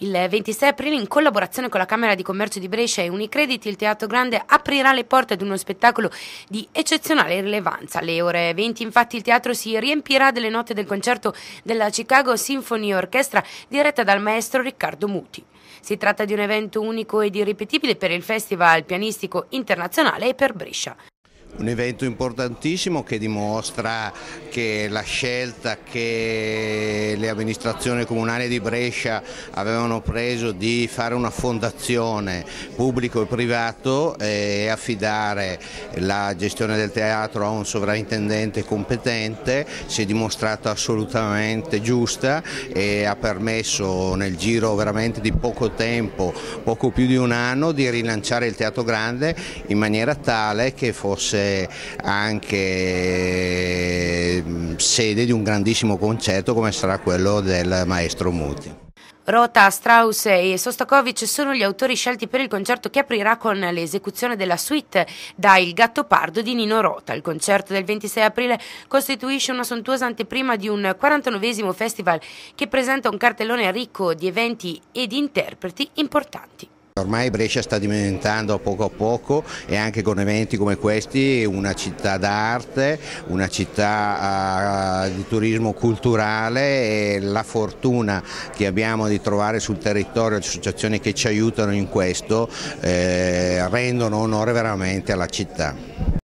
Il 26 aprile, in collaborazione con la Camera di Commercio di Brescia e Unicredit, il Teatro Grande aprirà le porte ad uno spettacolo di eccezionale rilevanza. Alle ore 20, infatti, il teatro si riempirà delle note del concerto della Chicago Symphony Orchestra diretta dal maestro Riccardo Muti. Si tratta di un evento unico ed irripetibile per il Festival Pianistico Internazionale e per Brescia. Un evento importantissimo che dimostra che la scelta che le amministrazioni comunali di Brescia avevano preso di fare una fondazione pubblico e privato eh, e affidare la gestione del teatro a un sovrintendente competente, si è dimostrata assolutamente giusta e ha permesso nel giro veramente di poco tempo, poco più di un anno, di rilanciare il Teatro Grande in maniera tale che fosse anche sede di un grandissimo concerto come sarà quello del maestro Muti. Rota, Strauss e Sostakovich sono gli autori scelti per il concerto che aprirà con l'esecuzione della suite da Il gatto pardo di Nino Rota. Il concerto del 26 aprile costituisce una sontuosa anteprima di un 49 esimo festival che presenta un cartellone ricco di eventi e di interpreti importanti. Ormai Brescia sta diventando a poco a poco e anche con eventi come questi una città d'arte, una città ah, di turismo culturale e la fortuna che abbiamo di trovare sul territorio associazioni che ci aiutano in questo eh, rendono onore veramente alla città.